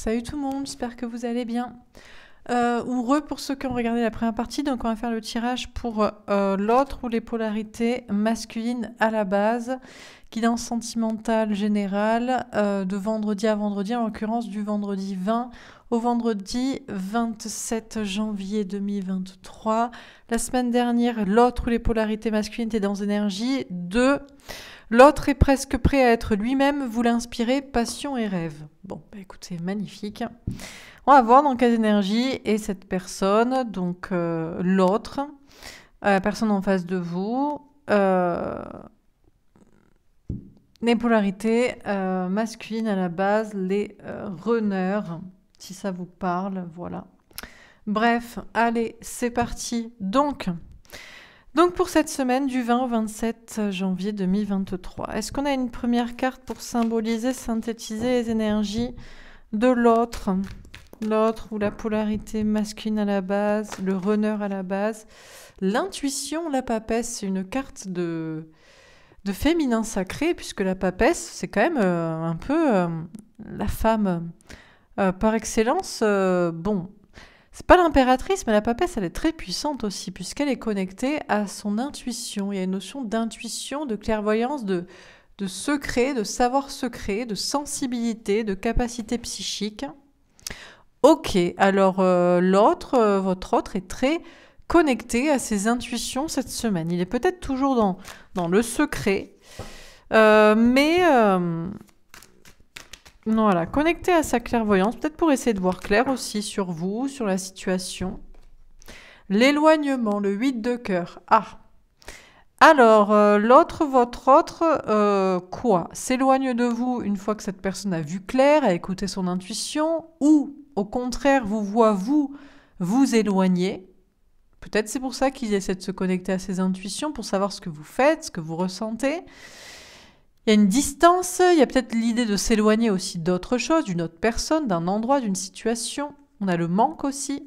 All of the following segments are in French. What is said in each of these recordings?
Salut tout le monde, j'espère que vous allez bien. Heureux pour ceux qui ont regardé la première partie, donc on va faire le tirage pour euh, l'autre ou les polarités masculines à la base, guidance sentimentale générale euh, de vendredi à vendredi, en l'occurrence du vendredi 20 au vendredi 27 janvier 2023. La semaine dernière, l'autre ou les polarités masculines étaient dans énergie 2. L'autre est presque prêt à être lui-même, vous l'inspirez, passion et rêve. Bon, bah, écoute, c'est magnifique. On va voir dans quelle énergie est cette personne, donc euh, l'autre, euh, la personne en face de vous. Euh, les polarités euh, masculines à la base, les runners, si ça vous parle, voilà. Bref, allez, c'est parti. Donc, donc pour cette semaine du 20 au 27 janvier 2023, est-ce qu'on a une première carte pour symboliser, synthétiser les énergies de l'autre L'autre ou la polarité masculine à la base, le runner à la base. L'intuition, la papesse, c'est une carte de, de féminin sacré, puisque la papesse, c'est quand même euh, un peu euh, la femme. Euh, par excellence, bon, c'est pas l'impératrice, mais la papesse, elle est très puissante aussi, puisqu'elle est connectée à son intuition. Il y a une notion d'intuition, de clairvoyance, de, de secret, de savoir secret, de sensibilité, de capacité psychique. Ok, alors euh, l'autre, euh, votre autre est très connecté à ses intuitions cette semaine. Il est peut-être toujours dans, dans le secret, euh, mais voilà, connecté à sa clairvoyance, peut-être pour essayer de voir clair aussi sur vous, sur la situation. L'éloignement, le 8 de cœur. Ah Alors, euh, l'autre, votre autre, euh, quoi S'éloigne de vous une fois que cette personne a vu clair, a écouté son intuition, ou au contraire, vous voit vous vous éloigner Peut-être c'est pour ça qu'il essaie de se connecter à ses intuitions, pour savoir ce que vous faites, ce que vous ressentez. Il y a une distance, il y a peut-être l'idée de s'éloigner aussi d'autre chose, d'une autre personne, d'un endroit, d'une situation. On a le manque aussi.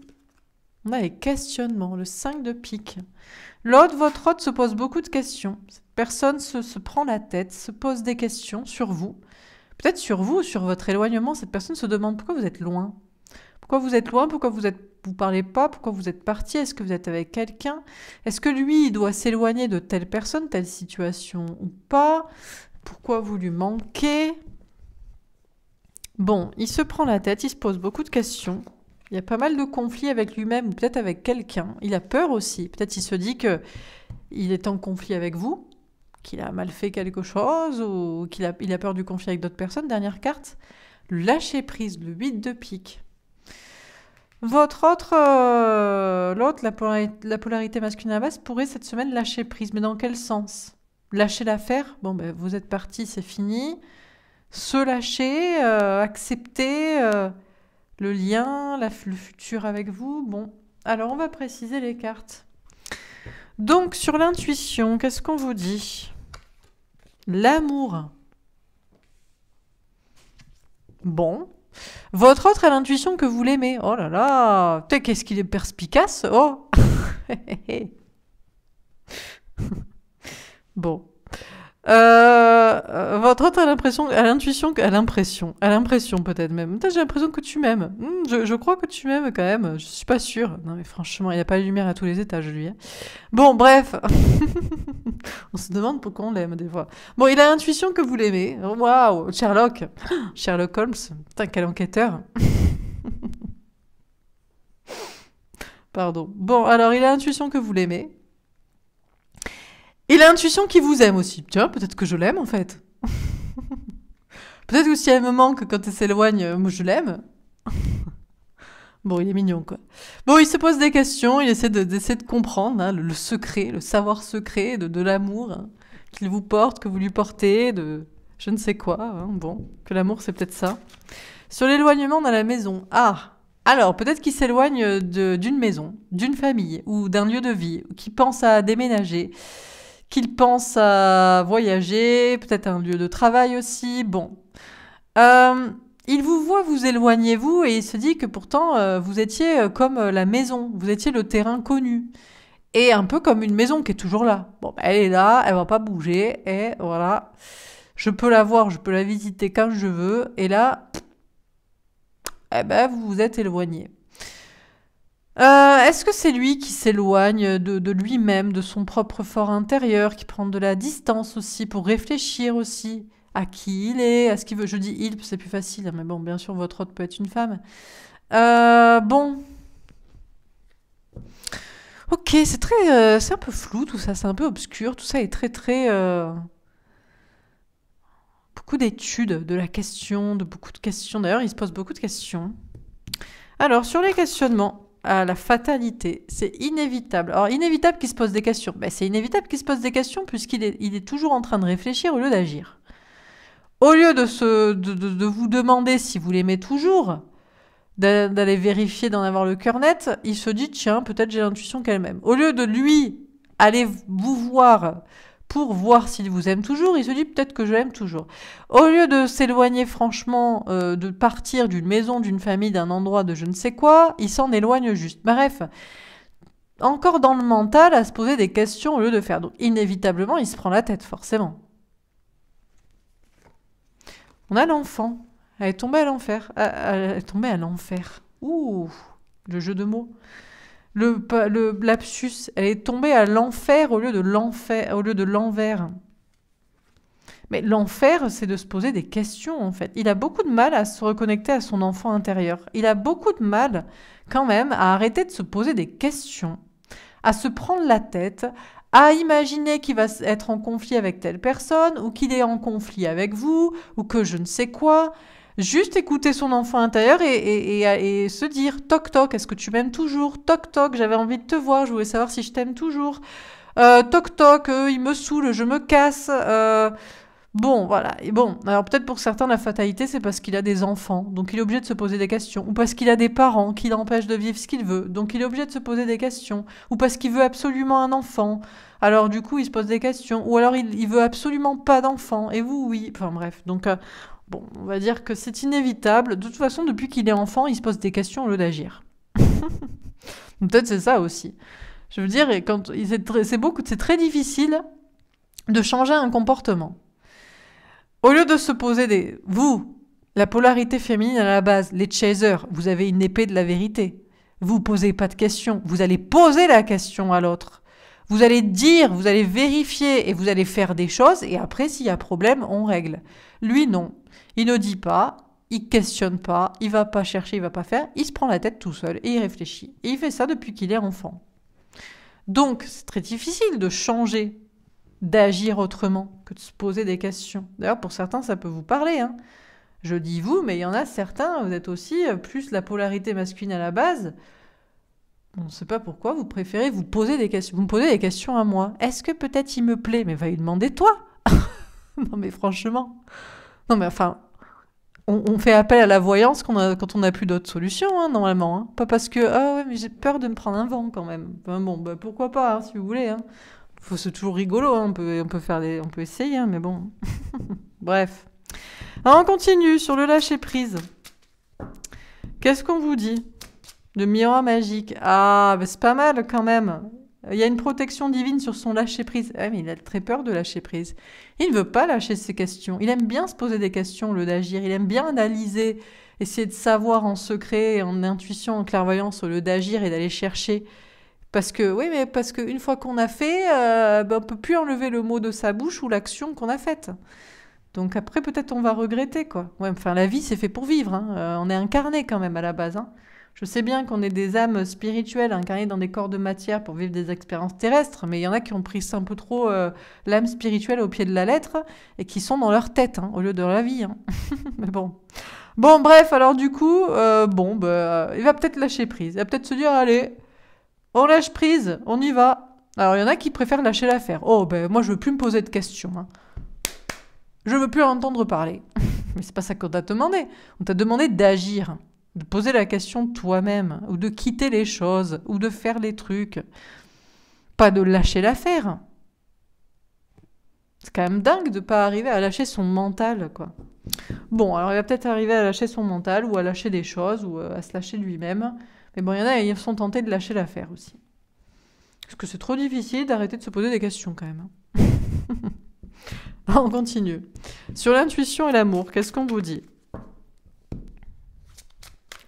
On a les questionnements, le 5 de pique. L'autre, votre autre, se pose beaucoup de questions. Cette personne se, se prend la tête, se pose des questions sur vous. Peut-être sur vous, sur votre éloignement, cette personne se demande pourquoi vous êtes loin. Pourquoi vous êtes loin Pourquoi vous êtes vous parlez pas Pourquoi vous êtes parti Est-ce que vous êtes avec quelqu'un Est-ce que lui il doit s'éloigner de telle personne, telle situation ou pas pourquoi vous lui manquez Bon, il se prend la tête, il se pose beaucoup de questions. Il y a pas mal de conflits avec lui-même ou peut-être avec quelqu'un. Il a peur aussi. Peut-être il se dit que il est en conflit avec vous, qu'il a mal fait quelque chose ou qu'il a, peur du conflit avec d'autres personnes. Dernière carte, lâcher prise, le 8 de pique. Votre autre, euh, l'autre, la, polarité, la masculine à pourrait cette semaine lâcher prise. Mais dans quel sens lâcher l'affaire, bon, ben, vous êtes parti, c'est fini. Se lâcher, euh, accepter euh, le lien, la, le futur avec vous. Bon, alors on va préciser les cartes. Donc sur l'intuition, qu'est-ce qu'on vous dit L'amour. Bon. Votre autre a l'intuition que vous l'aimez. Oh là là, qu'est-ce qu'il est perspicace. Oh Bon. Euh, euh, votre autre a l'impression, à l'intuition, à l'impression, à l'impression peut-être même. peut j'ai l'impression que tu m'aimes. Hmm, je, crois que tu m'aimes quand même. Je suis pas sûre. Non mais franchement, il n'y a pas de lumière à tous les étages lui. Hein. Bon, bref, on se demande pourquoi on l'aime des fois. Bon, il a l'intuition que vous l'aimez. Waouh, Sherlock, Sherlock Holmes. Putain, quel enquêteur. Pardon. Bon, alors il a l'intuition que vous l'aimez a l'intuition qui vous aime aussi. Tiens, peut-être que je l'aime en fait. peut-être que si elle me manque quand elle s'éloigne, euh, moi je l'aime. Bon, il est mignon, quoi. Bon, il se pose des questions, il essaie d'essayer de, comprendre hein, le, secret, le savoir secret de, l'amour hein, qu'il vous porte, que vous lui portez, de je ne sais quoi. Hein, bon, que l'amour, c'est peut-être ça. Sur l'éloignement dans la maison. Ah Alors, peut-être qu'il s'éloigne d'une maison, d'une famille ou d'un lieu de vie, qui pense à déménager qu'il pense à voyager, peut-être un lieu de travail aussi. Bon. Euh, il vous voit vous éloigner, vous, et il se dit que pourtant, euh, vous étiez euh, comme la maison, vous étiez le terrain connu. Et un peu comme une maison qui est toujours là. Bon, ben, elle est là, elle va pas bouger, et voilà. Je peux la voir, je peux la visiter quand je veux, et là, eh ben, vous vous êtes éloigné. Euh, est-ce que c'est lui qui s'éloigne de, lui-même, de son propre fort intérieur, qui prend de la distance aussi pour réfléchir aussi à qui il est, à ce qu'il veut Je dis il, c'est plus facile, hein, mais bon, bien sûr, votre hôte peut être une femme. Euh, bon. Ok, c'est très, euh, c'est un peu flou tout ça, c'est un peu obscur, tout ça est très très beaucoup d'études de la question, de beaucoup de questions. D'ailleurs, il se pose beaucoup de questions. Alors, sur les questionnements, à la fatalité. C'est inévitable. Alors, inévitable qu'il se pose des questions. Mais ben, c'est inévitable qu'il se pose des questions puisqu'il est, il est toujours en train de réfléchir au lieu d'agir. Au lieu de, se, de, de vous demander si vous l'aimez toujours, d'aller vérifier, d'en avoir le cœur net, il se dit, tiens, peut-être j'ai l'intuition qu'elle m'aime. Au lieu de lui aller vous voir pour voir s'il vous aime toujours, il se dit peut-être que je l'aime toujours. Au lieu de s'éloigner franchement, euh, de partir d'une maison, d'une famille, d'un endroit, de je ne sais quoi, il s'en éloigne juste. Bah, bref, encore dans le mental, à se poser des questions au lieu de faire. Donc inévitablement, il se prend la tête, forcément. On a l'enfant. Elle est tombée à l'enfer. Ah, elle est tombée à l'enfer. Ouh, le jeu de mots. Le, lapsus, elle est tombée à l'enfer au lieu de l'enfer, au lieu de l'envers. Mais l'enfer, c'est de se poser des questions, en fait. Il a beaucoup de mal à se reconnecter à son enfant intérieur. Il a beaucoup de mal, quand même, à arrêter de se poser des questions, à se prendre la tête, à imaginer qu'il va être en conflit avec telle personne, ou qu'il est en conflit avec vous, ou que je ne sais quoi. Juste écouter son enfant intérieur et, se dire toc toc, est-ce que tu m'aimes toujours Toc toc, j'avais envie de te voir, je voulais savoir si je t'aime toujours. Euh, toc toc, euh, il me saoule, je me casse. Euh, bon, voilà. Et bon, alors peut-être pour certains, la fatalité, c'est parce qu'il a des enfants, donc il est obligé de se poser des questions. Ou parce qu'il a des parents qui l'empêchent de vivre ce qu'il veut, donc il est obligé de se poser des questions. Ou parce qu'il veut absolument un enfant, alors du coup, il se pose des questions. Ou alors il, il veut absolument pas d'enfant, et vous, oui. Enfin bref, donc Bon, on va dire que c'est inévitable. De toute façon, depuis qu'il est enfant, il se pose des questions au lieu d'agir. Peut-être c'est ça aussi. Je veux dire, quand c'est très, c'est très difficile de changer un comportement. Au lieu de se poser des vous, la polarité féminine à la base, les chasers, vous avez une épée de la vérité. Vous posez pas de questions, vous allez poser la question à l'autre. Vous allez dire, vous allez vérifier et vous allez faire des choses et après, s'il y a problème, on règle. Lui, non. Il ne dit pas, il questionne pas, il va pas chercher, il va pas faire, il se prend la tête tout seul et il réfléchit. Et il fait ça depuis qu'il est enfant. Donc, c'est très difficile de changer, d'agir autrement que de se poser des questions. D'ailleurs, pour certains, ça peut vous parler. Hein. Je dis vous, mais il y en a certains, vous êtes aussi euh, plus la polarité masculine à la base on ne sait pas pourquoi, vous préférez vous poser des questions. Vous me posez des questions à moi. Est-ce que peut-être il me plaît Mais va lui demander toi. non mais franchement. Non mais enfin, on, fait appel à la voyance quand on n'a plus d'autres solutions, hein, normalement. Hein. Pas parce que, ah ouais, mais j'ai peur de me prendre un vent quand même. bon, bah, pourquoi pas, hein, si vous voulez. c'est toujours rigolo, on, peut, on, peut faire des, on peut essayer, mais bon. Bref. on continue sur le lâcher prise. Qu'est-ce qu'on vous dit le miroir magique. Ah, bah, c'est pas mal quand même. Il y a une protection divine sur son lâcher-prise. Ah, il a très peur de lâcher-prise. Il ne veut pas lâcher ses questions. Il aime bien se poser des questions, le d'agir. Il aime bien analyser, essayer de savoir en secret, en intuition, en clairvoyance, au le d'agir et d'aller chercher. Parce que, oui, mais parce qu'une fois qu'on a fait, euh, bah, on ne peut plus enlever le mot de sa bouche ou l'action qu'on a faite. Donc après, peut-être on va regretter, quoi. Ouais, enfin, la vie, c'est fait pour vivre. Hein. Euh, on est incarné quand même à la base. Hein. Je sais bien qu'on est des âmes spirituelles incarnées dans des corps de matière pour vivre des expériences terrestres, mais il y en a qui ont pris un peu trop euh, l'âme spirituelle au pied de la lettre et qui sont dans leur tête hein, au lieu de la vie. Hein. mais bon. Bon, bref, alors du coup, euh, bon, bah, il va peut-être lâcher prise. Il va peut-être se dire, allez, on lâche prise, on y va. Alors, il y en a qui préfèrent lâcher l'affaire. Oh, ben moi, je veux plus me poser de questions. Hein. Je veux plus entendre parler. mais c'est pas ça qu'on t'a demandé. On t'a demandé d'agir de poser la question toi-même, ou de quitter les choses, ou de faire les trucs. Pas de lâcher l'affaire. C'est quand même dingue de pas arriver à lâcher son mental, quoi. Bon, alors il va peut-être arriver à lâcher son mental, ou à lâcher des choses, ou euh, à se lâcher lui-même. Mais bon, il y en a, ils sont tentés de lâcher l'affaire aussi. Parce que c'est trop difficile d'arrêter de se poser des questions quand même. Hein. On continue. Sur l'intuition et l'amour, qu'est-ce qu'on vous dit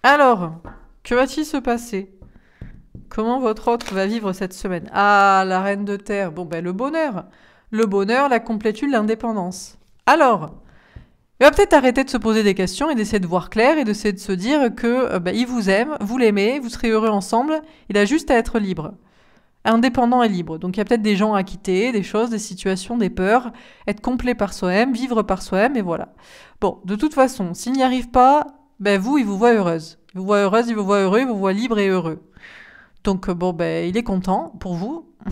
alors, que va-t-il se passer Comment votre autre va vivre cette semaine Ah, la reine de terre. Bon, ben le bonheur. Le bonheur, la complétude, l'indépendance. Alors, il va peut-être arrêter de se poser des questions et d'essayer de voir clair et d'essayer de se dire que euh, ben, il vous aime, vous l'aimez, vous serez heureux ensemble. Il a juste à être libre. Indépendant et libre. Donc il y a peut-être des gens à quitter, des choses, des situations, des peurs. Être complet par soi-même, vivre par soi-même, et voilà. Bon, de toute façon, s'il n'y arrive pas, ben, vous, il vous voit heureuse. Il vous voit heureuse, il vous voit heureux, il vous voit libre et heureux. Donc euh, bon, ben il est content pour vous.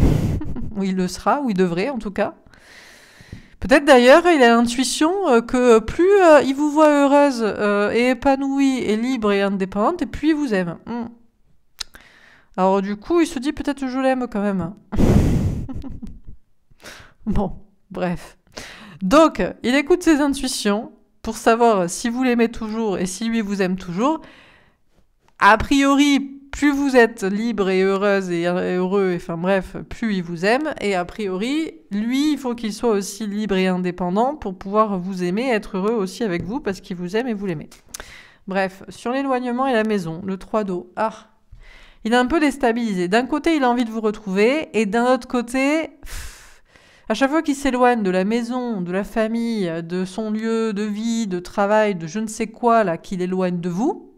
ou il le sera, ou il devrait en tout cas. Peut-être d'ailleurs, il a l'intuition euh, que plus euh, il vous voit heureuse et épanouie et libre et indépendante, et plus il vous aime. Hmm. Alors du coup, il se dit peut-être je l'aime quand même. bon, bref. Donc, il écoute ses intuitions, pour savoir si vous l'aimez toujours et si lui vous aime toujours. A priori, plus vous êtes libre et heureuse et heureux, enfin bref, plus il vous aime. Et a priori, lui, il faut qu'il soit aussi libre et indépendant pour pouvoir vous aimer, être heureux aussi avec vous parce qu'il vous aime et vous l'aimez. Bref, sur l'éloignement et la maison, le 3 d'eau. Ah Il est un peu déstabilisé. D'un côté, il a envie de vous retrouver, et d'un autre côté. À chaque fois qu'il s'éloigne de la maison, de la famille, de son lieu de vie, de travail, de je ne sais quoi, là, qu'il éloigne de vous,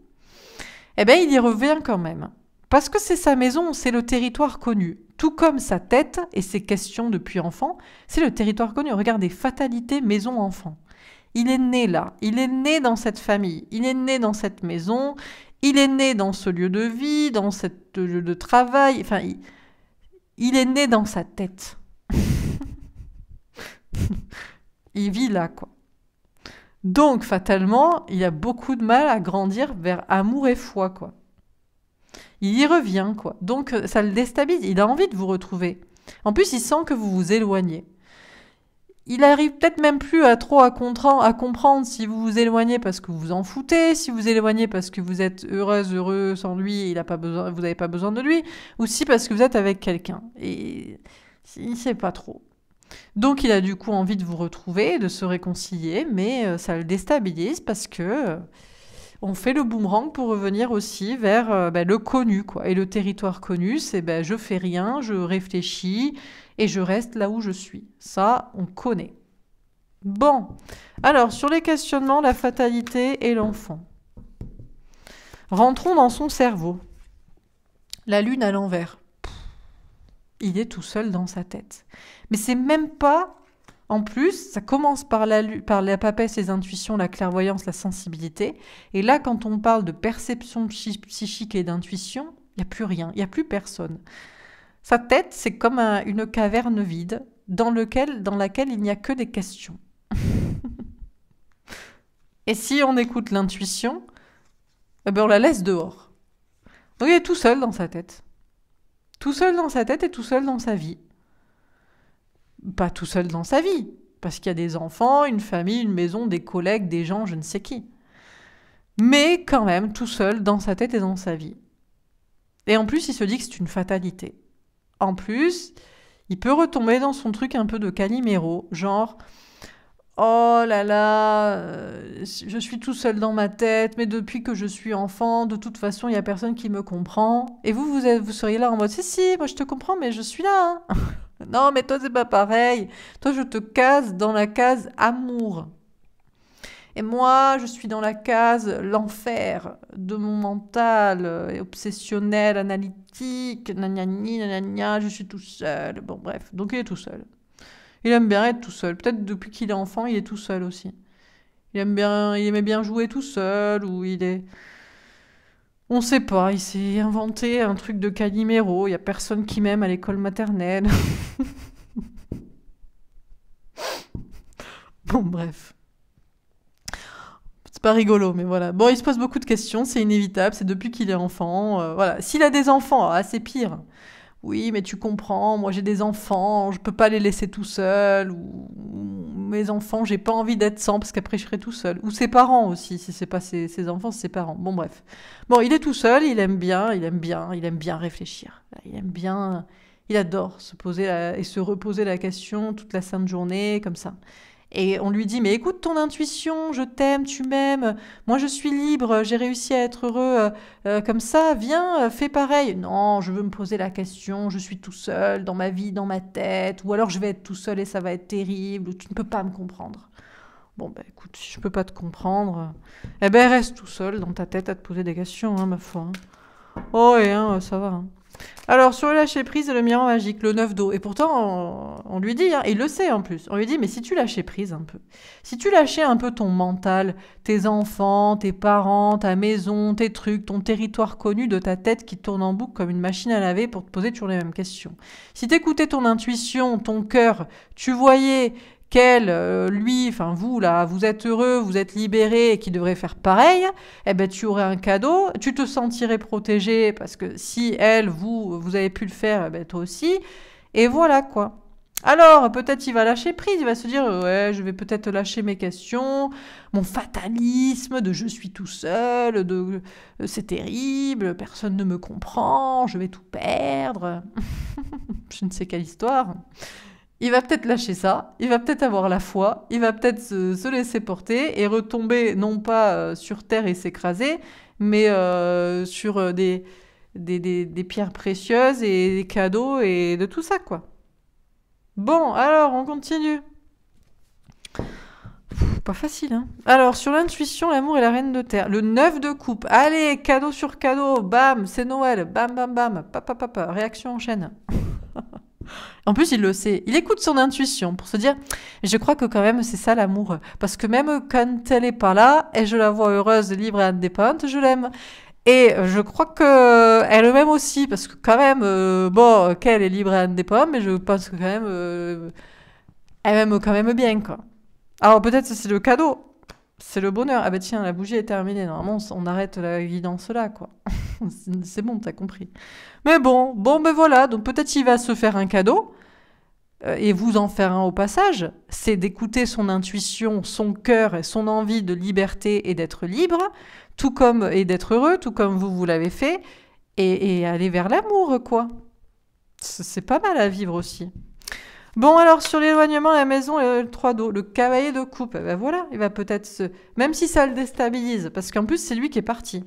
eh bien, il y revient quand même. Parce que c'est sa maison, c'est le territoire connu. Tout comme sa tête et ses questions depuis enfant, c'est le territoire connu. Regardez, fatalité, maison, enfant. Il est né là, il est né dans cette famille, il est né dans cette maison, il est né dans ce lieu de vie, dans ce euh, lieu de travail, enfin, il est né dans sa tête. il vit là, quoi. Donc, fatalement, il a beaucoup de mal à grandir vers amour et foi, quoi. Il y revient, quoi. Donc, euh, ça le déstabilise. Il a envie de vous retrouver. En plus, il sent que vous vous éloignez. Il arrive peut-être même plus à trop à, comprendre si vous vous éloignez parce que vous vous en foutez, si vous vous éloignez parce que vous êtes heureuse, heureux sans lui, il a pas besoin, vous n'avez pas besoin de lui, ou si parce que vous êtes avec quelqu'un. Et il ne sait pas trop. Donc il a du coup envie de vous retrouver, de se réconcilier, mais euh, ça le déstabilise parce que euh, on fait le boomerang pour revenir aussi vers euh, bah, le connu. Quoi. Et le territoire connu, c'est ben, je fais rien, je réfléchis et je reste là où je suis. Ça, on connaît. Bon, alors sur les questionnements, la fatalité et l'enfant. Rentrons dans son cerveau. La lune à l'envers il est tout seul dans sa tête. Mais c'est même pas, en plus, ça commence par la, par la papesse, ses intuitions, la clairvoyance, la sensibilité. Et là, quand on parle de perception psychique et d'intuition, il n'y a plus rien, il n'y a plus personne. Sa tête, c'est comme une caverne vide dans, lequel, dans laquelle il n'y a que des questions. et si on écoute l'intuition, eh ben, on la laisse dehors. Donc il est tout seul dans sa tête. Tout seul dans sa tête et tout seul dans sa vie. Pas tout seul dans sa vie, parce qu'il y a des enfants, une famille, une maison, des collègues, des gens, je ne sais qui. Mais quand même, tout seul dans sa tête et dans sa vie. Et en plus, il se dit que c'est une fatalité. En plus, il peut retomber dans son truc un peu de Calimero, genre Oh là là, euh, je suis tout seul dans ma tête, mais depuis que je suis enfant, de toute façon, il n'y a personne qui me comprend. Et vous, vous, seriez là en mode Si, si, moi je te comprends, mais je suis là. Hein. non, mais toi, c'est pas pareil. Toi, je te case dans la case amour. Et moi, je suis dans la case l'enfer de mon mental euh, obsessionnel, analytique, nanani, nanani, je suis tout seul. Bon, bref, donc il est tout seul. Il aime bien être tout seul. Peut-être depuis qu'il est enfant, il est tout seul aussi. Il aime bien, il aimait bien jouer tout seul ou il est. On sait pas. Il s'est inventé un truc de Calimero. Il y a personne qui m'aime à l'école maternelle. bon, bref. C'est pas rigolo, mais voilà. Bon, il se pose beaucoup de questions. C'est inévitable. C'est depuis qu'il est enfant. Euh, voilà. S'il a des enfants, ah, c'est pire oui, mais tu comprends, moi j'ai des enfants, je peux pas les laisser tout seuls, ou, mes enfants, j'ai pas envie d'être sans parce qu'après je serai tout seul. Ou ses parents aussi, si c'est pas ses, enfants, c'est ses parents. Bon, bref. Bon, il est tout seul, il aime bien, il aime bien, il aime bien réfléchir. Il aime bien, il adore se poser euh, et se reposer la question toute la sainte journée, comme ça. Et on lui dit, mais écoute ton intuition, je t'aime, tu m'aimes, moi je suis libre, j'ai réussi à être heureux euh, euh, comme ça, viens, euh, fais pareil. Non, je veux me poser la question, je suis tout seul dans ma vie, dans ma tête, ou alors je vais être tout seul et ça va être terrible, ou tu ne peux pas me comprendre. Bon, ben écoute, si je peux pas te comprendre, eh ben reste tout seul dans ta tête à te poser des questions, hein, ma foi. Hein. Oh, et hein, ça va. Hein. Alors, sur le lâcher prise et le miroir magique, le 9 d'eau. Et pourtant, on, lui dit, et hein, il le sait en plus, on lui dit, mais si tu lâchais prise un peu, si tu lâchais un peu ton mental, tes enfants, tes parents, ta maison, tes trucs, ton territoire connu de ta tête qui tourne en boucle comme une machine à laver pour te poser toujours les mêmes questions. Si t'écoutais ton intuition, ton cœur, tu voyais qu'elle, euh, lui, enfin vous là, vous êtes heureux, vous êtes libéré et qui devrait faire pareil, eh ben tu aurais un cadeau, tu te sentirais protégé parce que si elle, vous, vous avez pu le faire, eh ben toi aussi, et voilà quoi. Alors, peut-être il va lâcher prise, il va se dire Ouais, je vais peut-être lâcher mes questions, mon fatalisme de je suis tout seul, de euh, c'est terrible, personne ne me comprend, je vais tout perdre. je ne sais quelle histoire il va peut-être lâcher ça, il va peut-être avoir la foi, il va peut-être se, laisser porter et retomber non pas euh, sur terre et s'écraser, mais euh, sur euh, des, des, pierres précieuses et des cadeaux et de tout ça, quoi. Bon, alors, on continue. pas facile, hein. Alors, sur l'intuition, l'amour et la reine de terre. Le 9 de coupe. Allez, cadeau sur cadeau. Bam, c'est Noël. Bam, bam, bam. Papa, papa. Réaction en chaîne. En plus, il le sait. Il écoute son intuition pour se dire, je crois que quand même, c'est ça l'amour. Parce que même quand elle est pas là, et je la vois heureuse, libre et indépendante, je l'aime. Et je crois que elle aussi, parce que quand même, euh, bon, qu'elle est libre et indépendante, mais je pense que quand même, euh, elle m'aime quand même bien, Alors peut-être que c'est le cadeau, c'est le bonheur. Ah bah tiens, la bougie est terminée. Normalement, on arrête la guidance là, quoi. c'est bon, t'as compris. Mais bon, bon ben voilà. Donc peut-être il va se faire un cadeau euh, et vous en faire un au passage. C'est d'écouter son intuition, son cœur et son envie de liberté et d'être libre, tout comme et d'être heureux, tout comme vous vous l'avez fait, et aller vers l'amour, quoi. C'est pas mal à vivre aussi. Bon, alors sur l'éloignement la maison, et le 3 dos le cavalier de coupe, eh ben voilà, il va peut-être se. Même si ça le déstabilise, parce qu'en plus, c'est lui qui est parti.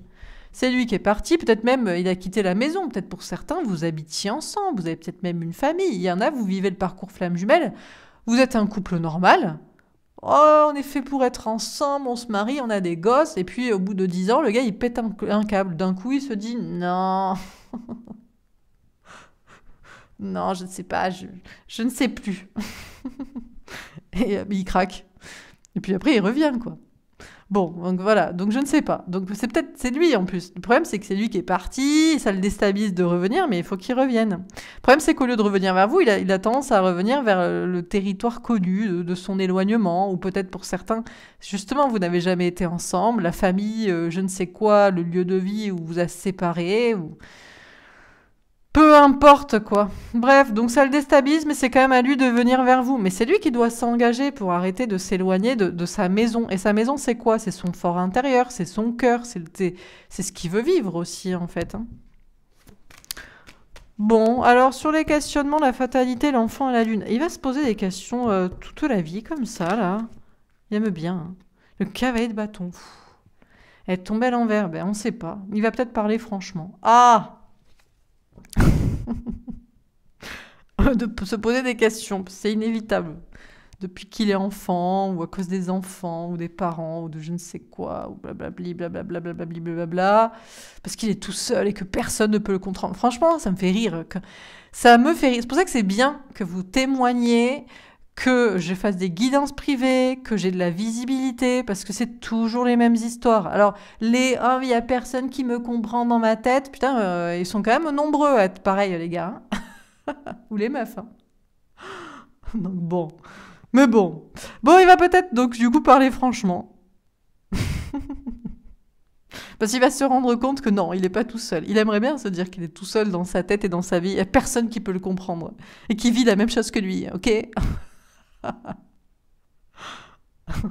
C'est lui qui est parti, peut-être même euh, il a quitté la maison, peut-être pour certains, vous habitiez ensemble, vous avez peut-être même une famille. Il y en a, vous vivez le parcours flamme jumelle, vous êtes un couple normal. Oh, on est fait pour être ensemble, on se marie, on a des gosses, et puis au bout de dix ans, le gars il pète un câble. D'un coup, il se dit non. Non, je ne sais pas, je, ne sais plus. et euh, il craque. Et puis après, il revient, quoi. Bon, donc voilà, donc je ne sais pas. Donc c'est peut-être c'est lui en plus. Le problème c'est que c'est lui qui est parti, ça le déstabilise de revenir, mais il faut qu'il revienne. Le problème c'est qu'au lieu de revenir vers vous, il a, tendance à revenir vers euh, le territoire connu de, son éloignement, ou peut-être pour certains, justement, vous n'avez jamais été ensemble, la famille, euh, je ne sais quoi, le lieu de vie où vous a séparé. Ou... Peu importe quoi. Bref, donc ça le déstabilise, mais c'est quand même à lui de venir vers vous. Mais c'est lui qui doit s'engager pour arrêter de s'éloigner de, sa maison. Et sa maison, c'est quoi C'est son fort intérieur, c'est son cœur, c'est ce qu'il veut vivre aussi, en fait. Hein. Bon, alors sur les questionnements, la fatalité, l'enfant et la lune. Il va se poser des questions euh, toute la vie, comme ça, là. Il aime bien. Hein. Le cavalier de bâton. Elle tombe à l'envers, ben on sait pas. Il va peut-être parler franchement. Ah de se poser des questions, c'est inévitable. Depuis qu'il est enfant, ou à cause des enfants, ou des parents, ou de je ne sais quoi, ou blablabli, blablabla, blablabla, parce qu'il est tout seul et que personne ne peut le comprendre. Franchement, ça me fait rire. Ça me fait rire. C'est pour ça que c'est bien que vous témoigniez, que je fasse des guidances privées, que j'ai de la visibilité, parce que c'est toujours les mêmes histoires. Alors, les « oh, il n'y a personne qui me comprend dans ma tête », putain, euh, ils sont quand même nombreux à être pareils, les gars. Hein. Ou les meufs. Hein. Donc bon. Mais bon. Bon, il va peut-être, donc, du coup, parler franchement. Parce qu'il va se rendre compte que non, il n'est pas tout seul. Il aimerait bien se dire qu'il est tout seul dans sa tête et dans sa vie. Il n'y a personne qui peut le comprendre et qui vit la même chose que lui, ok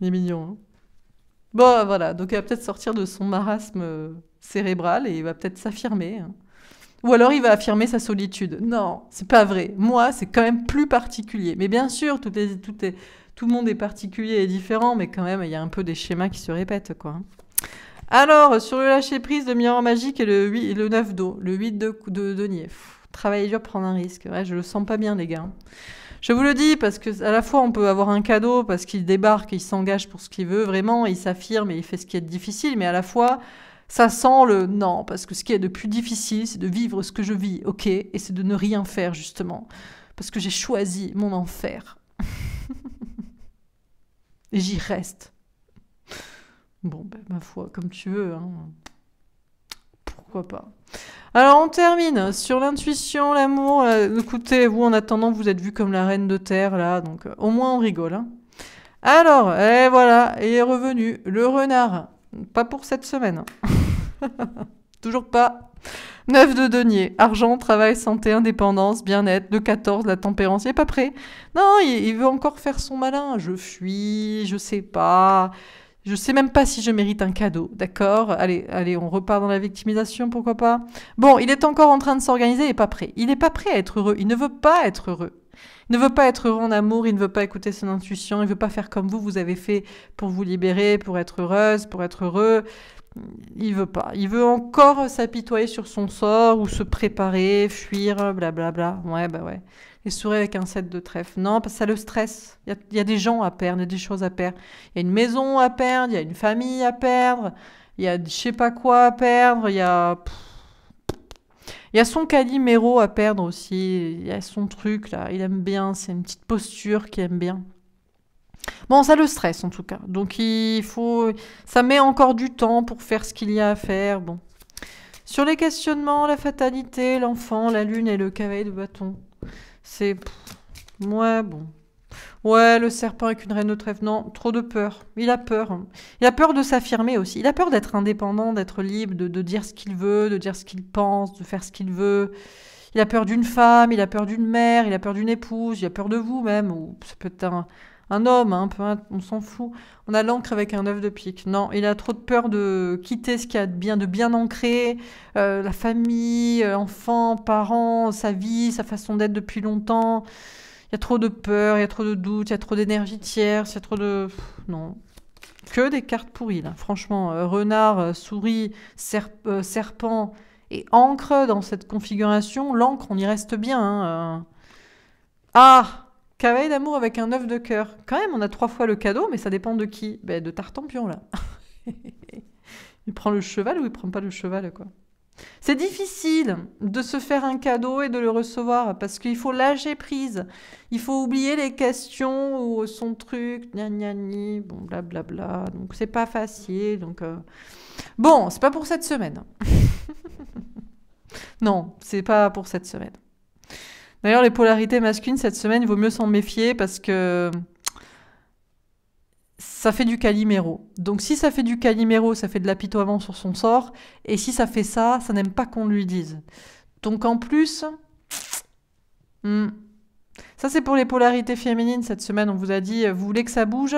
Il est mignon. Hein. bon, voilà. Donc, il va peut-être sortir de son marasme euh, cérébral et il va peut-être s'affirmer. Hein. Ou alors il va affirmer sa solitude. Non, c'est pas vrai. Moi, c'est quand même plus particulier. Mais bien sûr, tout, tout, le monde est particulier et différent, mais quand même, il y a un peu des schémas qui se répètent, quoi. Hein. Alors, sur le lâcher-prise, de miroir magique et le, 8, le 9 d'eau, le 8 de, de, de travailler dur, prendre un risque. je le sens pas bien, les gars. Je vous le dis parce que à la fois on peut avoir un cadeau parce qu'il débarque, il s'engage pour ce qu'il veut vraiment, il s'affirme et il fait ce qui est difficile, mais à la fois ça sent le non parce que ce qui est de plus difficile, c'est de vivre ce que je vis, ok, et c'est de ne rien faire justement parce que j'ai choisi mon enfer. Et J'y reste. Bon, ben, ma foi, comme tu veux. Hein pourquoi pas. Alors on termine sur l'intuition, l'amour. Écoutez, vous en attendant, vous êtes vu comme la reine de terre là, donc euh, au moins on rigole. Hein. Alors, et voilà, il est revenu le renard. Pas pour cette semaine. Hein. Toujours pas. 9 de denier. Argent, travail, santé, indépendance, bien-être. Le 14, la tempérance. Il n'est pas prêt. Non, il, veut encore faire son malin. Je fuis, je sais pas. Je sais même pas si je mérite un cadeau, d'accord Allez, allez, on repart dans la victimisation, pourquoi pas Bon, il est encore en train de s'organiser il n'est pas prêt. Il n'est pas prêt à être heureux. Il ne veut pas être heureux. Il ne veut pas être heureux en amour, il ne veut pas écouter son intuition, il ne veut pas faire comme vous, vous avez fait pour vous libérer, pour être heureuse, pour être heureux. Il veut pas. Il veut encore s'apitoyer sur son sort ou se préparer, fuir, blablabla. Bla bla. Ouais, bah ouais et sourire avec un set de trèfle. Non, parce ça le stresse. Il y, a des gens à perdre, il y a des choses à perdre. Il y a une maison à perdre, il y a une famille à perdre, il y a je sais pas quoi à perdre, il y a... Il y a son calimero à perdre aussi, il y a son truc là, il aime bien, c'est une petite posture qu'il aime bien. Bon, ça le stresse en tout cas. Donc il faut. Ça met encore du temps pour faire ce qu'il y a à faire. Bon. Sur les questionnements, la fatalité, l'enfant, la lune et le cavalier de bâton. C'est... Ouais, bon. Ouais, le serpent avec une reine de trèfle, non, trop de peur. Il a peur. Hein. Il a peur de s'affirmer aussi. Il a peur d'être indépendant, d'être libre, de, de, dire ce qu'il veut, de dire ce qu'il pense, de faire ce qu'il veut. Il a peur d'une femme, il a peur d'une mère, il a peur d'une épouse, il a peur de vous même, ou ça peut être un, un homme, hein, on s'en fout. On a l'encre avec un œuf de pique. Non, il a trop de peur de quitter ce qu'il y a de bien, de bien ancré, euh, la famille, euh, enfants, parents, sa vie, sa façon d'être depuis longtemps. Il y a trop de peur, il y a trop de doutes, il y a trop d'énergie tierce, il y a trop de... non. Que des cartes pourries, là. Franchement, euh, renard, souris, serpent et ancre dans cette configuration. L'encre, on y reste bien. Hein, ah travail d'amour avec un œuf de cœur. Quand même, on a trois fois le cadeau, mais ça dépend de qui ben, De Tartampion, là. il prend le cheval ou il prend pas le cheval, quoi. C'est difficile de se faire un cadeau et de le recevoir parce qu'il faut lâcher prise. Il faut oublier les questions ou son truc, bon blablabla. Bla bla. Donc c'est pas facile. Donc euh, bon, c'est pas pour cette semaine. non, c'est pas pour cette semaine. D'ailleurs, les polarités masculines, cette semaine, il vaut mieux s'en méfier parce que ça fait du caliméro. Donc si ça fait du caliméro, ça fait de l'apitoiement sur son sort. Et si ça fait ça, ça n'aime pas qu'on lui dise. Donc en plus... Hmm, ça c'est pour les polarités féminines. Cette semaine, on vous a dit, euh, vous voulez que ça bouge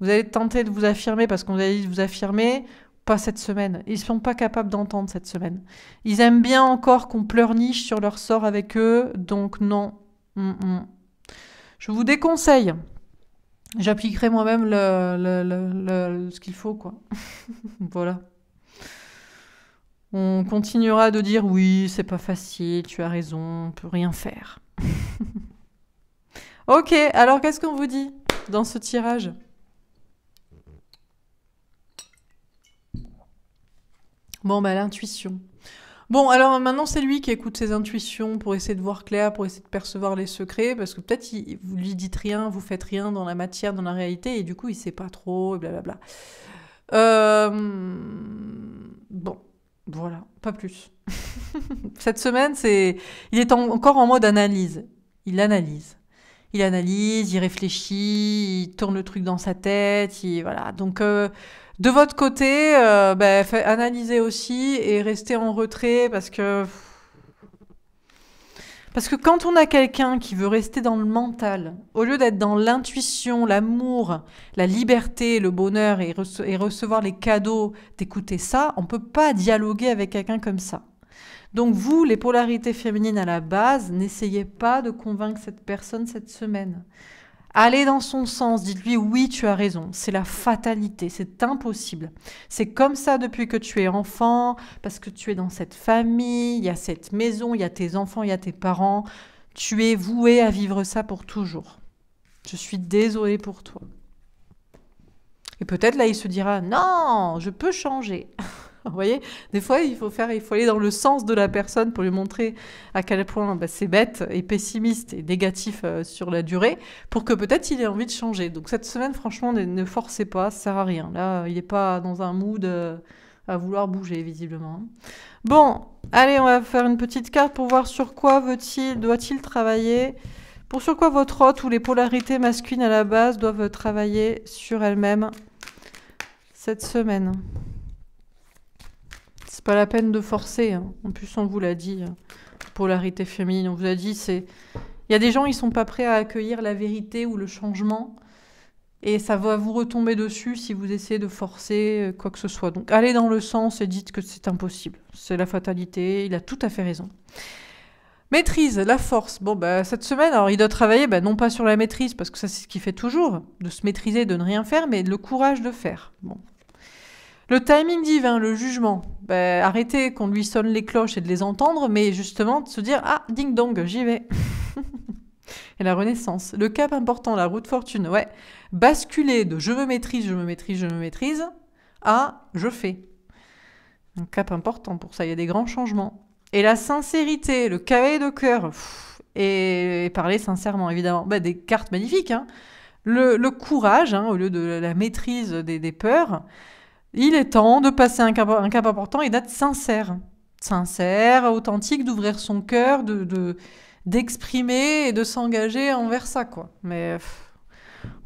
Vous allez tenter de vous affirmer parce qu'on vous a dit de vous affirmer pas cette semaine. Ils sont pas capables d'entendre cette semaine. Ils aiment bien encore qu'on pleurniche sur leur sort avec eux, donc non. Mm, mm. Je vous déconseille. J'appliquerai moi-même le, ce qu'il faut, quoi. voilà. On continuera de dire oui, c'est pas facile, tu as raison, on peut rien faire. ok, alors qu'est-ce qu'on vous dit dans ce tirage Bon, bah l'intuition. Bon, alors maintenant c'est lui qui écoute ses intuitions pour essayer de voir clair, pour essayer de percevoir les secrets, parce que peut-être vous lui dites rien, vous faites rien dans la matière, dans la réalité, et du coup il sait pas trop, et blablabla. Euh, bon, voilà, pas plus. Cette semaine, c'est, il est encore en mode analyse. Il analyse il analyse, il réfléchit, il tourne le truc dans sa tête, il, voilà. Donc euh, de votre côté, euh, ben, analysez aussi et restez en retrait parce que. Parce que quand on a quelqu'un qui veut rester dans le mental, au lieu d'être dans l'intuition, l'amour, la liberté, le bonheur et, et recevoir les cadeaux, d'écouter ça, on ne peut pas dialoguer avec quelqu'un comme ça. Donc vous, les polarités féminines à la base, n'essayez pas de convaincre cette personne cette semaine. Allez dans son sens, dites-lui oui, tu as raison, c'est la fatalité, c'est impossible. C'est comme ça depuis que tu es enfant, parce que tu es dans cette famille, il y a cette maison, il y a tes enfants, il y a tes parents. Tu es voué à vivre ça pour toujours. Je suis désolée pour toi. Et peut-être là, il se dira, non, je peux changer. voyez, des fois, il faut faire, il faut aller dans le sens de la personne pour lui montrer à quel point bah, c'est bête et pessimiste et négatif euh, sur la durée, pour que peut-être il ait envie de changer. Donc cette semaine, franchement, ne, forcez pas, ça sert à rien. Là, il n'est pas dans un mood euh, à vouloir bouger visiblement. Bon, allez, on va faire une petite carte pour voir sur quoi veut-il, doit-il travailler. Pour sur quoi votre hôte ou les polarités masculines à la base doivent travailler sur elles-mêmes cette semaine. C'est pas la peine de forcer. Hein. En plus, on vous l'a dit, euh, polarité féminine, on vous a dit, c'est. Il y a des gens, ils sont pas prêts à accueillir la vérité ou le changement. Et ça va vous retomber dessus si vous essayez de forcer euh, quoi que ce soit. Donc allez dans le sens et dites que c'est impossible. C'est la fatalité, il a tout à fait raison. Maîtrise, la force. Bon, bah, cette semaine, alors il doit travailler, bah, non pas sur la maîtrise, parce que ça c'est ce qu'il fait toujours, de se maîtriser, de ne rien faire, mais le courage de faire. Bon. Le timing divin, le jugement. Bah, arrêter qu'on lui sonne les cloches et de les entendre, mais justement de se dire Ah, ding dong, j'y vais. et la Renaissance. Le cap important, la route fortune, ouais. Basculer de je me maîtrise, je me maîtrise, je me maîtrise à je fais. Un cap important pour ça, il y a des grands changements. Et la sincérité, le cavalier de cœur, et, parler sincèrement, évidemment. Bah, des cartes magnifiques. Hein. Le, courage, hein, au lieu de la maîtrise des peurs. Il est temps de passer un cap, important et d'être sincère. Sincère, authentique, d'ouvrir son cœur, de, d'exprimer et de s'engager envers ça, quoi. Mais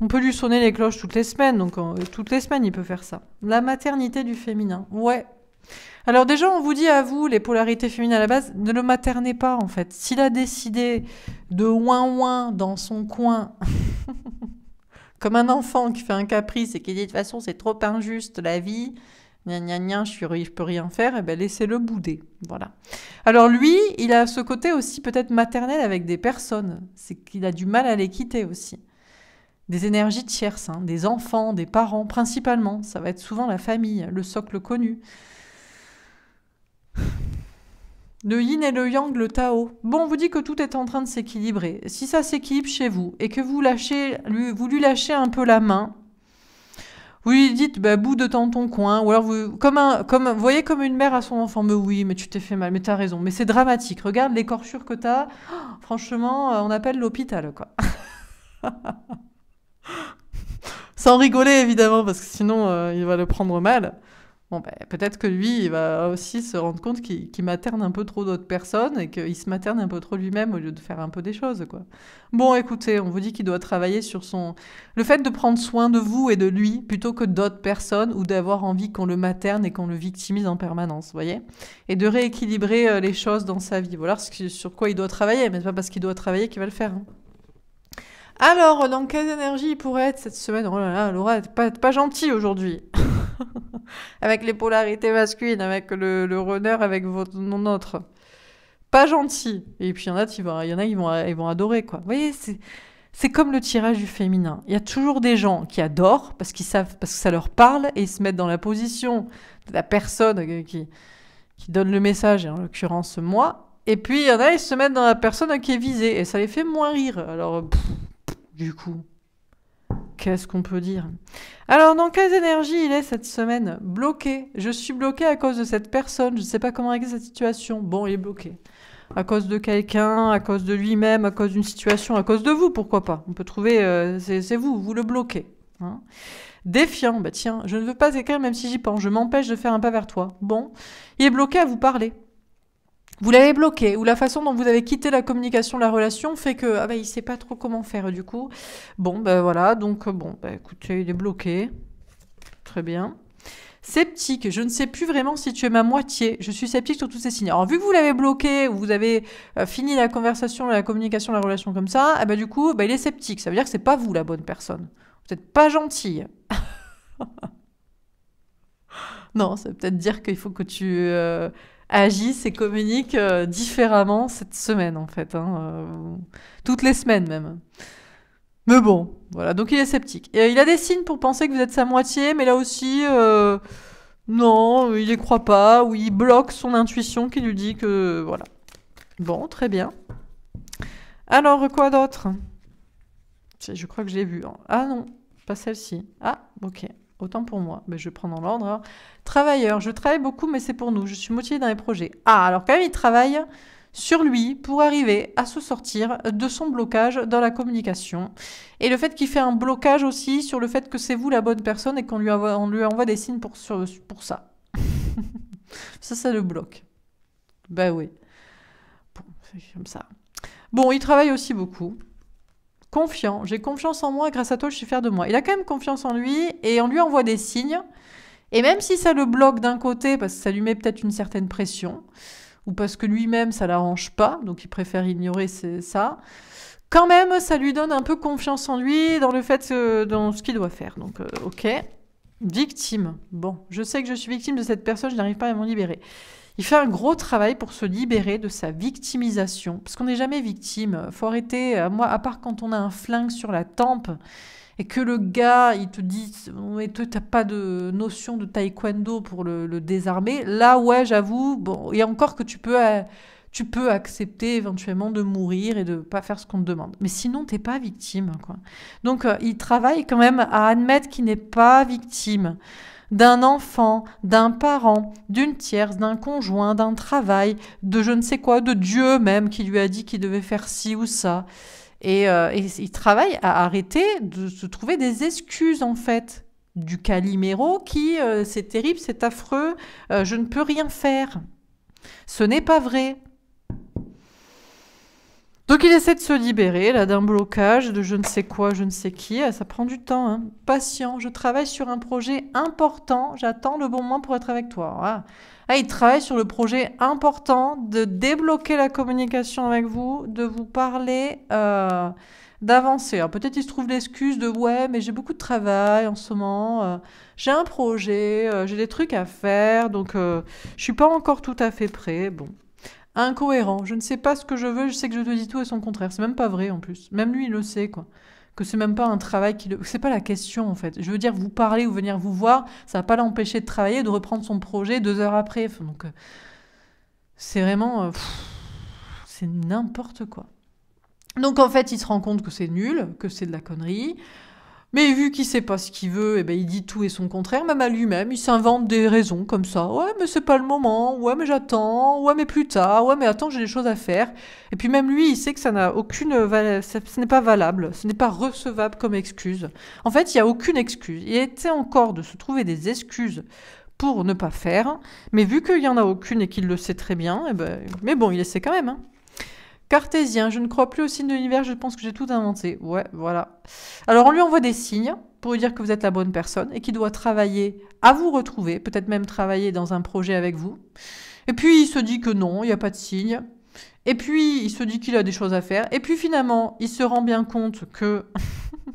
on peut lui sonner les cloches toutes les semaines, donc euh, toutes les semaines il peut faire ça. La maternité du féminin, ouais. Alors déjà, on vous dit à vous, les polarités féminines à la base, ne le maternez pas en fait. S'il a décidé de ouin ouin dans son coin comme un enfant qui fait un caprice et qui dit de toute façon c'est trop injuste la vie, gna gna gna, je, ne peux rien faire, et eh ben laissez-le bouder. Voilà. Alors lui, il a ce côté aussi peut-être maternel avec des personnes, c'est qu'il a du mal à les quitter aussi. Des énergies tierces, hein. des enfants, des parents principalement, ça va être souvent la famille, le socle connu. Le yin et le yang, le Tao. Bon, on vous dit que tout est en train de s'équilibrer. Si ça s'équilibre chez vous et que vous, lâchez, lui, vous lâchez un peu la main, vous lui dites bah, bout de temps ton coin, ou alors vous, comme un, comme, voyez comme une mère à son enfant, mais oui, mais tu t'es fait mal, mais t'as raison, mais c'est dramatique. Regarde l'écorchure que t'as. as oh, franchement, euh, on appelle l'hôpital, quoi. Sans rigoler, évidemment, parce que sinon, euh, il va le prendre mal. Bon, ben, peut-être que lui, il va aussi se rendre compte qu'il materne un peu trop d'autres personnes et qu'il se materne un peu trop lui-même au lieu de faire un peu des choses, quoi. Bon, écoutez, on vous dit qu'il doit travailler sur son... Le fait de prendre soin de vous et de lui plutôt que d'autres personnes ou d'avoir envie qu'on le materne et qu'on le victimise en permanence, vous voyez Et de rééquilibrer euh, les choses dans sa vie. Voilà ce sur quoi il doit travailler, mais n'est pas parce qu'il doit travailler qu'il va le faire. Hein. Alors, dans quelle énergie il pourrait être cette semaine Oh là là, Laura, pas, pas gentille aujourd'hui avec les polarités masculines, avec le, runner, avec votre non autre. Pas gentil. Et puis il y en a, qui vont, y en a ils, vont, ils vont adorer. Quoi. Vous voyez, c'est, comme le tirage du féminin. Il y a toujours des gens qui adorent parce qu'ils savent, parce que ça leur parle et ils se mettent dans la position de la personne qui, qui donne le message, en l'occurrence moi, et puis il y en a, ils se mettent dans la personne qui est visée, et ça les fait moins rire. Alors, du coup, Qu'est-ce qu'on peut dire Alors, dans quelles énergies il est cette semaine Bloqué. Je suis bloqué à cause de cette personne. Je ne sais pas comment régler cette situation. Bon, il est bloqué. À cause de quelqu'un, à cause de lui-même, à cause d'une situation, à cause de vous, pourquoi pas On peut trouver, euh, c'est vous, vous le bloquez. Hein. Défiant, bah tiens, je ne veux pas écrire même si j'y pense, je m'empêche de faire un pas vers toi. Bon, il est bloqué à vous parler vous l'avez bloqué ou la façon dont vous avez quitté la communication, la relation fait que ah bah, il sait pas trop comment faire du coup. Bon ben voilà, donc euh, bon bah, écoutez, il est bloqué. Très bien. Sceptique, je ne sais plus vraiment si tu es ma moitié. Je suis sceptique sur tous ces signes. Alors vu que vous l'avez bloqué ou vous avez euh, fini la conversation, la communication, la relation comme ça, eh ben du coup, il est sceptique. Ça veut dire que c'est pas vous la bonne personne. Vous n'êtes pas gentille. non, ça veut peut-être dire qu'il faut que tu euh, agissent et communiquent euh, différemment cette semaine, en fait. Hein, euh, toutes les semaines même. Mais bon, voilà, donc il est sceptique. Et, il a des signes pour penser que vous êtes sa moitié, mais là aussi, euh, non, il les croit pas, ou il bloque son intuition qui lui dit que... Voilà. Bon, très bien. Alors, quoi d'autre Je crois que je l'ai vu. Ah non, pas celle-ci. Ah, ok. Autant pour moi. Mais je prendre dans l'ordre. Hein. Travailleur, je travaille beaucoup, mais c'est pour nous. Je suis motivée dans les projets. Ah, alors quand même, il travaille sur lui pour arriver à se sortir de son blocage dans la communication. Et le fait qu'il fait un blocage aussi sur le fait que c'est vous la bonne personne et qu'on lui, envoie, des signes pour, pour ça. ça, ça le bloque. Ben oui. Bon, c'est comme ça. Bon, il travaille aussi beaucoup confiant. J'ai confiance en moi, grâce à toi, je suis fier de moi. Il a quand même confiance en lui et on lui envoie des signes. Et même si ça le bloque d'un côté, parce que ça lui met peut-être une certaine pression, ou parce que lui-même, ça l'arrange pas, donc il préfère ignorer ça, quand même, ça lui donne un peu confiance en lui, dans le fait, euh, dans ce qu'il doit faire. Donc, euh, ok. Victime. Bon, je sais que je suis victime de cette personne, je n'arrive pas à m'en libérer. Il fait un gros travail pour se libérer de sa victimisation, parce qu'on n'est jamais victime. Faut arrêter, euh, moi, à part quand on a un flingue sur la tempe et que le gars, il te dit, mais toi, t'as pas de notion de taekwondo pour le, désarmer. Là, ouais, j'avoue, bon, et encore que tu peux, euh, tu peux accepter éventuellement de mourir et de pas faire ce qu'on te demande. Mais sinon, t'es pas victime, quoi. Donc, euh, il travaille quand même à admettre qu'il n'est pas victime d'un enfant, d'un parent, d'une tierce, d'un conjoint, d'un travail, de je ne sais quoi, de Dieu même qui lui a dit qu'il devait faire ci ou ça. Et, euh, il travaille à arrêter de se trouver des excuses en fait du caliméro qui euh, c'est terrible, c'est affreux, euh, je ne peux rien faire. Ce n'est pas vrai. Donc il essaie de se libérer là d'un blocage de je ne sais quoi, je ne sais qui. Ah, ça prend du temps. Hein. Patient, je travaille sur un projet important. J'attends le bon moment pour être avec toi. Ah, ah il travaille sur le projet important de débloquer la communication avec vous, de vous parler, euh, d'avancer. peut-être il se trouve l'excuse de ouais, mais j'ai beaucoup de travail en ce moment. Euh, j'ai un projet, euh, j'ai des trucs à faire, donc je suis pas encore tout à fait prêt. Bon, incohérent. Je ne sais pas ce que je veux, je sais que je te dis tout et son contraire. C'est même pas vrai en plus. Même lui, il le sait, quoi. Que c'est même pas un travail qui le. C'est pas la question, en fait. Je veux dire, vous parler ou venir vous voir, ça va pas l'empêcher de travailler, de reprendre son projet deux heures après. donc, euh, c'est vraiment. Euh, c'est n'importe quoi. Donc, en fait, il se rend compte que c'est nul, que c'est de la connerie. Mais vu qu'il sait pas ce qu'il veut, et eh ben il dit tout et son contraire, même à lui-même, il s'invente des raisons comme ça. Ouais, mais c'est pas le moment, ouais, mais j'attends, ouais, mais plus tard, ouais, mais attends, j'ai des choses à faire. Et puis même lui, il sait que ça n'a aucune ce n'est pas valable, ce n'est pas recevable comme excuse. En fait, il n'y a aucune excuse. Il était encore de se trouver des excuses pour ne pas faire, mais vu qu'il n'y en a aucune et qu'il le sait très bien, eh ben, mais bon, il essaie quand même. Hein. Cartésien, je ne crois plus au signes de l'univers, je pense que j'ai tout inventé. Ouais, voilà. Alors on lui envoie des signes pour lui dire que vous êtes la bonne personne et qu'il doit travailler à vous retrouver, peut-être même travailler dans un projet avec vous. Et puis il se dit que non, il n'y a pas de signe. Et puis il se dit qu'il a des choses à faire. Et puis finalement, il se rend bien compte que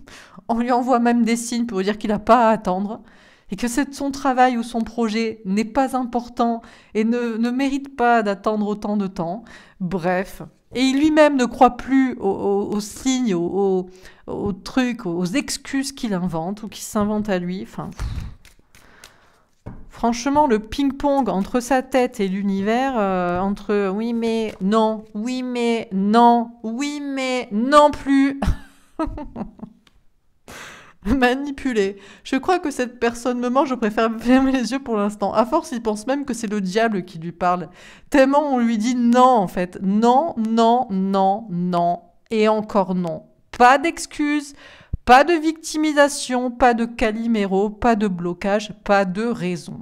on lui envoie même des signes pour lui dire qu'il n'a pas à attendre et que son travail ou son projet n'est pas important et ne mérite pas d'attendre autant de temps. Bref, et il lui-même ne croit plus aux, signes, aux, trucs, aux excuses qu'il invente ou qui s'invente à lui. Enfin, franchement, le ping-pong entre sa tête et l'univers, euh, entre oui mais non, oui mais non, oui mais non plus. manipulé. Je crois que cette personne me ment, je préfère fermer les yeux pour l'instant. À force, il pense même que c'est le diable qui lui parle. Tellement on lui dit non, en fait. Non, non, non, non. Et encore non. Pas d'excuses, pas de victimisation, pas de caliméro, pas de blocage, pas de raison.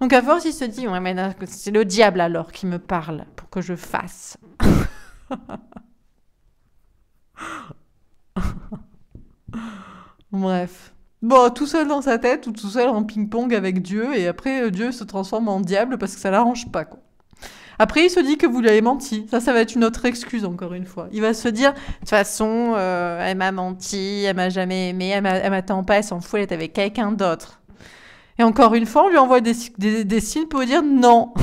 Donc à force, il se dit, ouais, mais c'est le diable alors qui me parle pour que je fasse. Bref. Bon, tout seul dans sa tête ou tout seul en ping-pong avec Dieu, et après euh, Dieu se transforme en diable parce que ça l'arrange pas, quoi. Après, il se dit que vous lui avez menti. Ça, ça va être une autre excuse, encore une fois. Il va se dire, de toute façon, euh, elle m'a menti, elle m'a jamais aimé, elle m'attend pas, elle s'en fout, elle avec quelqu'un d'autre. Et encore une fois, on lui envoie des, des, signes pour dire non.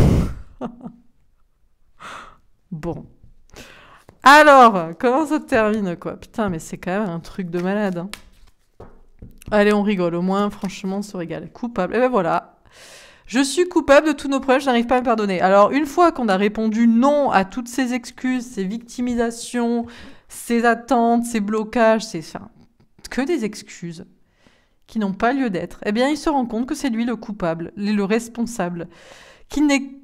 bon. Alors, comment ça termine, quoi Putain, mais c'est quand même un truc de malade. Hein. Allez, on rigole. Au moins, franchement, on se régale. Coupable. Et eh ben voilà. Je suis coupable de tous nos problèmes, je n'arrive pas à me pardonner. Alors, une fois qu'on a répondu non à toutes ces excuses, ces victimisations, ces attentes, ces blocages, ces... que des excuses qui n'ont pas lieu d'être, eh bien, il se rend compte que c'est lui le coupable, le responsable, qui n'est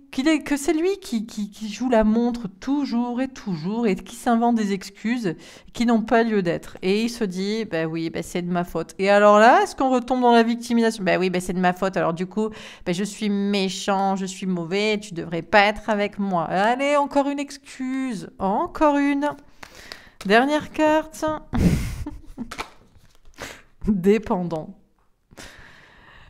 que c'est lui qui, joue la montre toujours et toujours et qui s'invente des excuses qui n'ont pas lieu d'être. Et il se dit, ben oui, ben c'est de ma faute. Et alors là, est-ce qu'on retombe dans la victimisation Ben oui, c'est de ma faute. Alors du coup, je suis méchant, je suis mauvais, tu devrais pas être avec moi. Allez, encore une excuse, encore une. Dernière carte. Dépendant.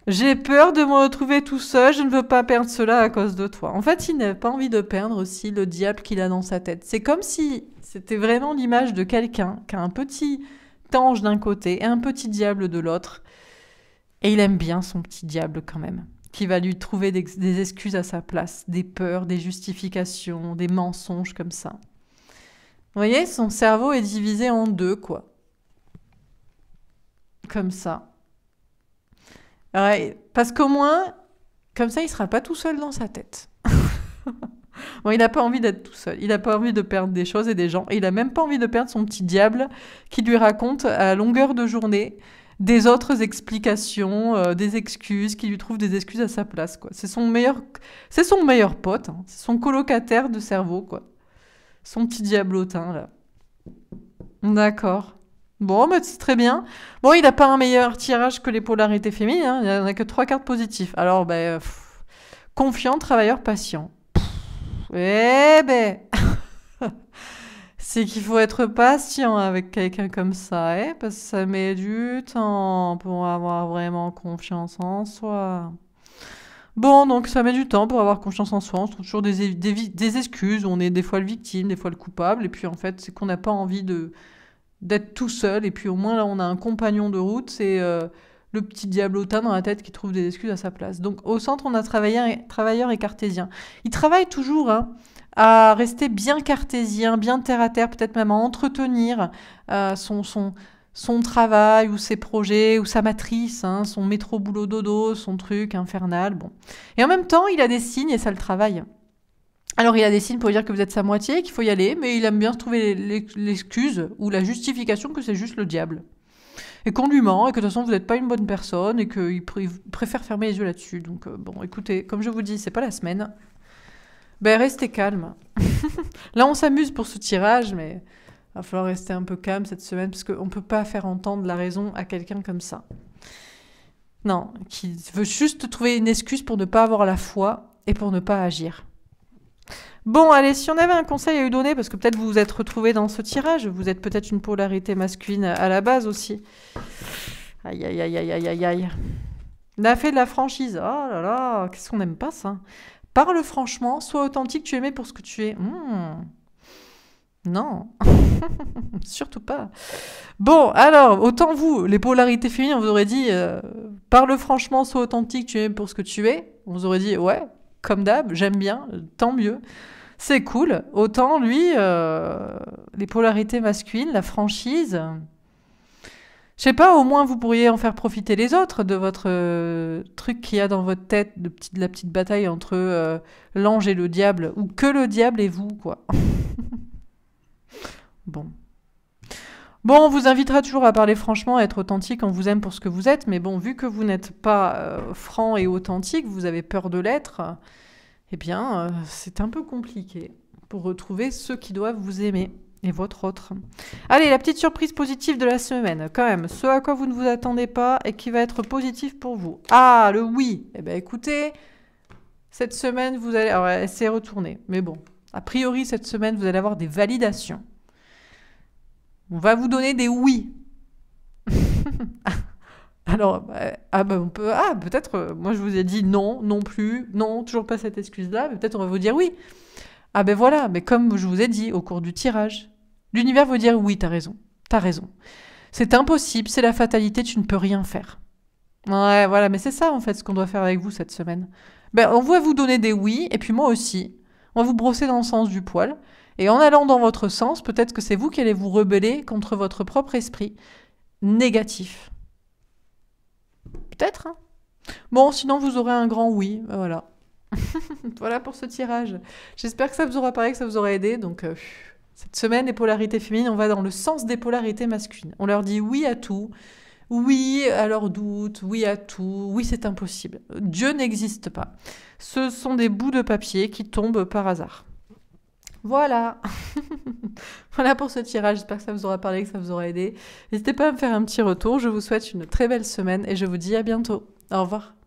J'ai peur de me retrouver tout seul, je ne veux pas perdre cela à cause de toi. En fait, il n'a pas envie de perdre aussi le diable qu'il a dans sa tête. C'est comme si c'était vraiment l'image de quelqu'un qui a un petit ange d'un côté et un petit diable de l'autre. Et il aime bien son petit diable quand même, qui va lui trouver des excuses à sa place, des peurs, des justifications, des mensonges comme ça. Vous voyez, son cerveau est divisé en deux, quoi. Comme ça parce qu'au moins, comme ça, il sera pas tout seul dans sa tête. il n'a pas envie d'être tout seul. Il n'a pas envie de perdre des choses et des gens. Et il n'a même pas envie de perdre son petit diable qui lui raconte à longueur de journée des autres explications, euh, des excuses, qui lui trouve des excuses à sa place. C'est, son meilleur, c'est son meilleur pote. Hein. C'est son colocataire de cerveau. quoi. Son petit diablotin, là. D'accord. Bon, bah, c'est très bien. Bon, il n'a pas un meilleur tirage que les polarités féminines. Hein. Il n'y en a que trois cartes positives. Alors, ben, confiant, travailleur, patient. eh ben, c'est qu'il faut être patient avec quelqu'un comme ça, hein, parce que ça met du temps pour avoir vraiment confiance en soi. Bon, donc ça met du temps pour avoir confiance en soi. On trouve toujours des excuses. On est des fois le victime, des fois le coupable. Et puis en fait, c'est qu'on n'a pas envie de d'être tout seul. Et puis au moins, là, on a un compagnon de route. C'est euh, le petit diablotin dans la tête qui trouve des excuses à sa place. Donc au centre, on a travailleur, travailleur et cartésien. Il travaille toujours hein, à rester bien cartésien, bien terre à terre, peut-être même à entretenir euh, son, son, son travail ou ses projets ou sa matrice, hein, son métro boulot dodo, son truc infernal. Bon. Et en même temps, il a des signes et ça le travaille. Alors il a des signes pour dire que vous êtes sa moitié, qu'il faut y aller, mais il aime bien trouver l'excuse ou la justification que c'est juste le diable. Et qu'on lui ment, et que de toute façon vous n'êtes pas une bonne personne, et qu'il préfère fermer les yeux là-dessus. Donc euh, bon, écoutez, comme je vous dis, c'est pas la semaine. Ben restez calme. là on s'amuse pour ce tirage, mais il va falloir rester un peu calme cette semaine, parce qu'on ne peut pas faire entendre la raison à quelqu'un comme ça. Non, qui veut juste trouver une excuse pour ne pas avoir la foi et pour ne pas agir. Bon, allez, si on avait un conseil à lui donner, parce que peut-être vous vous êtes retrouvé dans ce tirage, vous êtes peut-être une polarité masculine à la base aussi. Aïe, aïe, aïe, aïe, aïe, aïe, La fée de la franchise. Oh là là, qu'est-ce qu'on n'aime pas ça. Parle franchement, sois authentique, tu es aimé pour ce que tu es. Hmm. Non, surtout pas. Bon, alors, autant vous, les polarités féminines, on vous aurait dit, euh, parle franchement, sois authentique, tu es aimé pour ce que tu es. On vous aurait dit, ouais, comme d'hab, j'aime bien, tant mieux. C'est cool. Autant lui, euh, les polarités masculines, la franchise. Je sais pas, au moins vous pourriez en faire profiter les autres de votre euh, truc qu'il y a dans votre tête, de, la petite bataille entre euh, l'ange et le diable, ou que le diable et vous, quoi. bon. Bon, on vous invitera toujours à parler franchement, à être authentique, on vous aime pour ce que vous êtes, mais bon, vu que vous n'êtes pas euh, franc et authentique, vous avez peur de l'être, eh bien, euh, c'est un peu compliqué pour retrouver ceux qui doivent vous aimer et votre autre. Allez, la petite surprise positive de la semaine, quand même, ce à quoi vous ne vous attendez pas et qui va être positif pour vous. Ah, le oui Eh bien, écoutez, cette semaine, vous allez... Alors, elle s'est retournée, mais bon, a priori, cette semaine, vous allez avoir des validations. On va vous donner des oui. Alors, euh, ah bah, on peut, ah, peut-être, euh, moi je vous ai dit non, non plus, non, toujours pas cette excuse-là, mais peut-être on va vous dire oui. Ah ben voilà, mais comme je vous ai dit au cours du tirage, l'univers veut dire oui, t'as raison, t'as raison. C'est impossible, c'est la fatalité, tu ne peux rien faire. Ouais, voilà, mais c'est ça en fait ce qu'on doit faire avec vous cette semaine. Ben, on va vous donner des oui, et puis moi aussi. On va vous brosser dans le sens du poil. Et en allant dans votre sens, peut-être que c'est vous qui allez vous rebeller contre votre propre esprit négatif. Peut-être. Hein bon, sinon vous aurez un grand oui. Ben voilà. voilà pour ce tirage. J'espère que ça vous aura parlé, que ça vous aura aidé. Donc, euh, cette semaine, les polarités féminines, on va dans le sens des polarités masculines. On leur dit oui à tout. Oui à leurs doutes, oui à tout, oui c'est impossible. Dieu n'existe pas. Ce sont des bouts de papier qui tombent par hasard. Voilà. voilà pour ce tirage. J'espère que ça vous aura parlé, que ça vous aura aidé. N'hésitez pas à me faire un petit retour. Je vous souhaite une très belle semaine et je vous dis à bientôt. Au revoir.